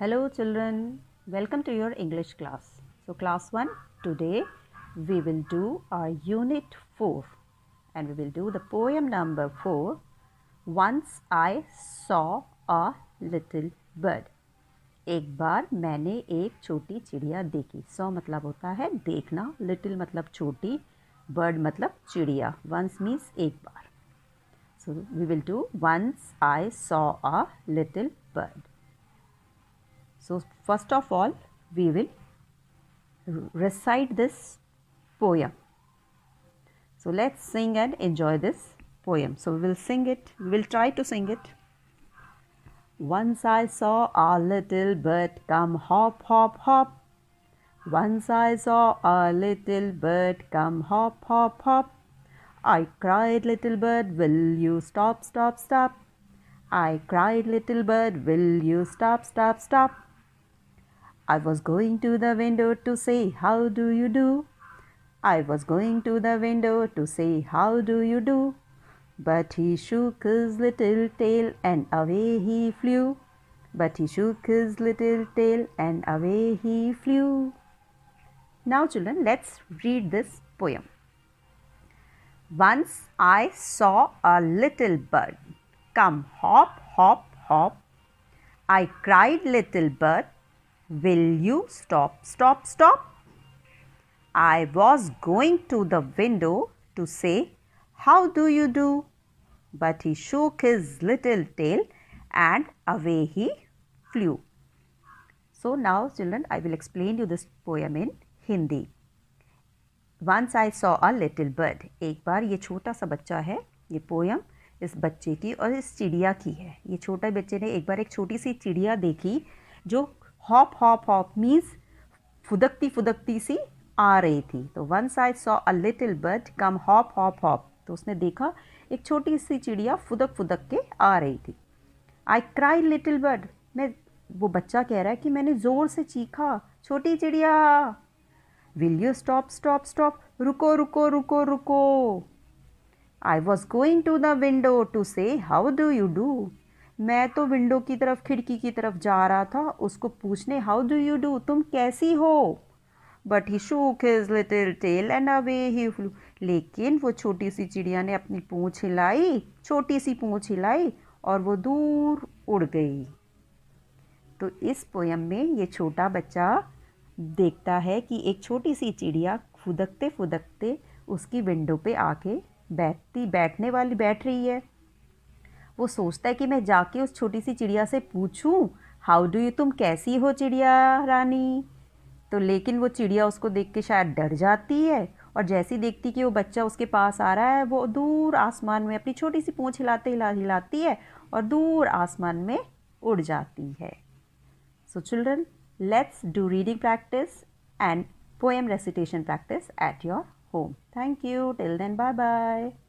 Hello children, welcome to your English class. So class 1, today we will do our unit 4 and we will do the poem number 4, Once I saw a little bird. एक बार मैंने एक छोटी चिड़िया देखी सौ मतलब होता है देखना लिटिल मतलब छोटी बर्ड मतलब चिड़िया वंस मीन्स एक बार so we will do once I saw a little bird So, first of all we will recite this poem. So, let us sing and enjoy this poem. So, we will sing it, we will try to sing it. Once I saw a little bird come hop, hop, hop. Once I saw a little bird come hop, hop, hop. I cried, little bird, will you stop, stop, stop? I cried, little bird, will you stop, stop, stop? I was going to the window to say, How do you do? I was going to the window to say, How do you do? But he shook his little tail and away he flew. But he shook his little tail and away he flew. Now, children, let's read this poem. Once I saw a little bird come hop, hop, hop. I cried, Little bird, Will you stop? Stop, stop. I was going to the window to say, How do you do? But he shook his little tail and away he flew. So now children, I will explain you this poem in Hindi. once i saw a little bird एक बार ये छोटा सा बच्चा है ये poem इस बच्चे की और इस चिड़िया की है ये छोटे बच्चे ने एक बार एक छोटी सी चिड़िया देखी जो हॉप हॉप हॉप मीन्स फुदकती फुदकती सी आ रही थी तो one side saw a little bird come hop hop hop तो उसने देखा एक छोटी सी चिड़िया फुदक फुदक के आ रही थी आई क्राई लिटिल बर्ड मैं वो बच्चा कह रहा है कि मैंने ज़ोर से चीखा छोटी चिड़िया will you stop stop stop रुको रुको रुको रुको I was going to the window to say how do you do मैं तो विंडो की तरफ खिड़की की तरफ जा रहा था उसको पूछने हाउ डू यू डू तुम कैसी हो but he shook his little tail and away he flew लेकिन वो छोटी सी चिड़िया ने अपनी पूँछ हिलाई छोटी सी पूँछ हिलाई और वो दूर उड़ गई तो इस पोयम में ये छोटा बच्चा देखता है कि एक छोटी सी चिड़िया फुदकते फुदकते उसकी विंडो पे आके बैठती बैठने वाली बैठ रही है वो सोचता है कि मैं जाके उस छोटी सी चिड़िया से पूछूं हाउ डू यू तुम कैसी हो चिड़िया रानी तो लेकिन वो चिड़िया उसको देख के शायद डर जाती है और जैसी देखती कि वो बच्चा उसके पास आ रहा है वो दूर आसमान में अपनी छोटी सी पूँछ हिलाते हिला हिलाती है और दूर आसमान में उड़ जाती है so children let's do reading practice and poem recitation practice at your home thank you till then bye bye